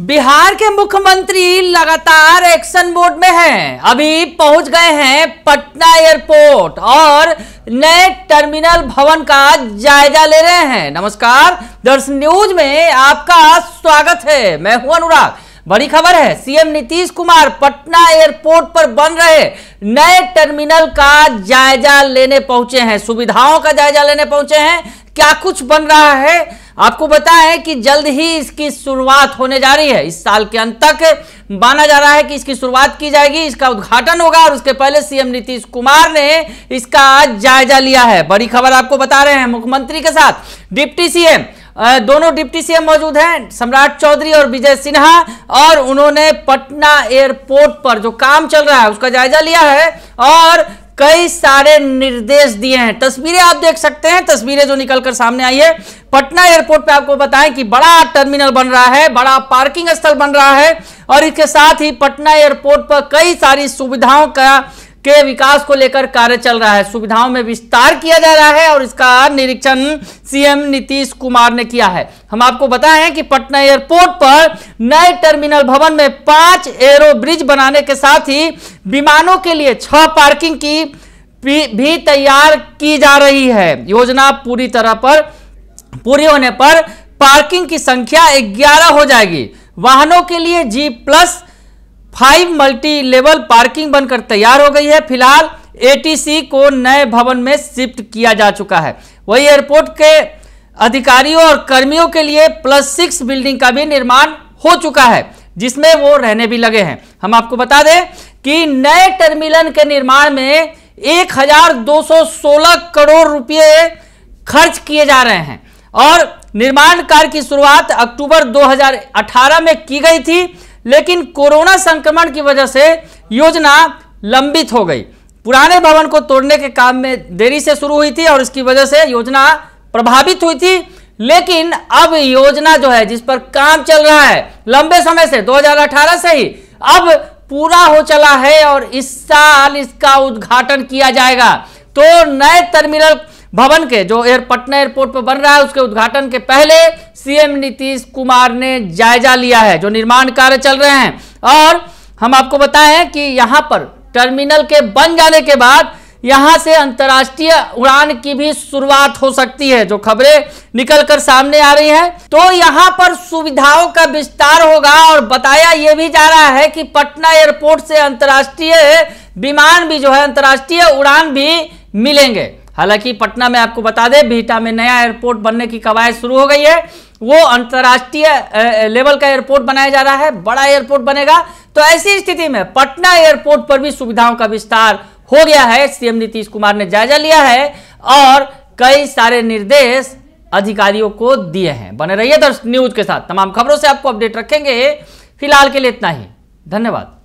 बिहार के मुख्यमंत्री लगातार एक्शन मोड में हैं अभी पहुंच गए हैं पटना एयरपोर्ट और नए टर्मिनल भवन का जायजा ले रहे हैं नमस्कार दर्शन न्यूज में आपका स्वागत है मैं हूं अनुराग बड़ी खबर है सीएम नीतीश कुमार पटना एयरपोर्ट पर बन रहे नए टर्मिनल का जायजा लेने पहुंचे हैं सुविधाओं का जायजा लेने पहुंचे हैं क्या कुछ बन रहा है आपको पता है कि जल्द ही इसकी शुरुआत होने जा रही है इस साल के अंत तक माना जा रहा है कि इसकी शुरुआत की जाएगी इसका उद्घाटन होगा और उसके पहले सीएम नीतीश कुमार ने इसका आज जायजा लिया है बड़ी खबर आपको बता रहे हैं मुख्यमंत्री के साथ डिप्टी सीएम दोनों डिप्टी सीएम मौजूद हैं सम्राट चौधरी और विजय सिन्हा और उन्होंने पटना एयरपोर्ट पर जो काम चल रहा है उसका जायजा लिया है और कई सारे निर्देश दिए हैं तस्वीरें आप देख सकते हैं तस्वीरें जो निकलकर सामने आई है पटना एयरपोर्ट पे आपको बताएं कि बड़ा टर्मिनल बन रहा है बड़ा पार्किंग स्थल बन रहा है और इसके साथ ही पटना एयरपोर्ट पर कई सारी सुविधाओं का के विकास को लेकर कार्य चल रहा है सुविधाओं में विस्तार किया जा रहा है और इसका निरीक्षण सीएम नीतीश कुमार ने किया है हम आपको बताएं कि पटना एयरपोर्ट पर नए टर्मिनल भवन में पांच एरो ब्रिज बनाने के साथ ही विमानों के लिए छह पार्किंग की भी तैयार की जा रही है योजना पूरी तरह पर पूरी होने पर पार्किंग की संख्या ग्यारह हो जाएगी वाहनों के लिए G plus five multi level parking बनकर तैयार हो गई है फिलहाल एटीसी को नए भवन में शिफ्ट किया जा चुका है वही एयरपोर्ट के अधिकारियों और कर्मियों के लिए प्लस सिक्स बिल्डिंग का भी निर्माण हो चुका है जिसमें वो रहने भी लगे हैं हम आपको बता दें कि नए टर्मिनल के निर्माण में 1216 करोड़ रुपए खर्च किए जा रहे हैं और निर्माण कार्य की शुरुआत अक्टूबर 2018 में की गई थी लेकिन कोरोना संक्रमण की वजह से योजना लंबित हो गई पुराने भवन को तोड़ने के काम में देरी से शुरू हुई थी और इसकी वजह से योजना प्रभावित हुई थी लेकिन अब योजना जो है जिस पर काम चल रहा है लंबे समय से 2018 से ही अब पूरा हो चला है और इस साल इसका उद्घाटन किया जाएगा तो नए टर्मिनल भवन के जो एयर पटना एयरपोर्ट पर बन रहा है उसके उद्घाटन के पहले सीएम नीतीश कुमार ने जायजा लिया है जो निर्माण कार्य चल रहे हैं और हम आपको बताएं कि यहां पर टर्मिनल के बन जाने के बाद यहां से अंतर्राष्ट्रीय उड़ान की भी शुरुआत हो सकती है जो खबरें निकलकर सामने आ रही हैं तो यहां पर सुविधाओं का विस्तार होगा और बताया यह भी जा रहा है कि पटना एयरपोर्ट से अंतर्राष्ट्रीय विमान भी जो है अंतर्राष्ट्रीय उड़ान भी मिलेंगे हालांकि पटना में आपको बता दें बिहटा में नया एयरपोर्ट बनने की कवायद शुरू हो गई है वो अंतर्राष्ट्रीय लेवल का एयरपोर्ट बनाया जा रहा है बड़ा एयरपोर्ट बनेगा तो ऐसी स्थिति में पटना एयरपोर्ट पर भी सुविधाओं का विस्तार हो गया है सीएम नीतीश कुमार ने जायजा लिया है और कई सारे निर्देश अधिकारियों को दिए हैं बने रहिए दर्शक न्यूज के साथ तमाम खबरों से आपको अपडेट रखेंगे फिलहाल के लिए इतना ही धन्यवाद